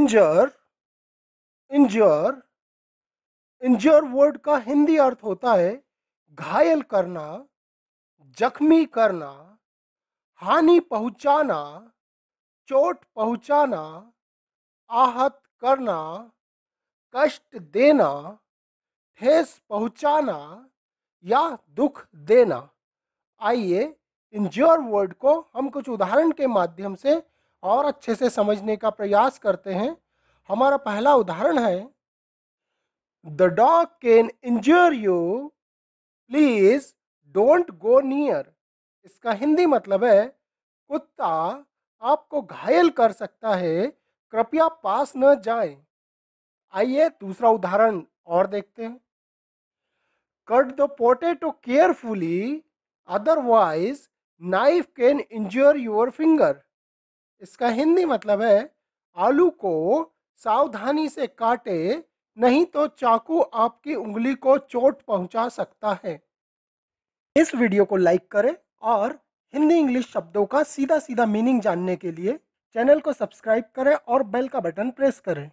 इंजर इंजर इंजर word का हिंदी अर्थ होता है घायल करना जख्मी करना हानि पहुंचाना चोट पहुंचाना आहत करना कष्ट देना ठेस पहुंचाना या दुख देना आइए इंज्योर वर्ड को हम कुछ उदाहरण के माध्यम से और अच्छे से समझने का प्रयास करते हैं हमारा पहला उदाहरण है the dog can injure you please don't go near इसका हिंदी मतलब है कुत्ता आपको घायल कर सकता है कृपया पास न जाए आइए दूसरा उदाहरण और देखते हैं cut the potato carefully otherwise knife can injure your finger इसका हिंदी मतलब है आलू को सावधानी से काटे नहीं तो चाकू आपकी उंगली को चोट पहुंचा सकता है इस वीडियो को लाइक करें और हिंदी इंग्लिश शब्दों का सीधा सीधा मीनिंग जानने के लिए चैनल को सब्सक्राइब करें और बेल का बटन प्रेस करें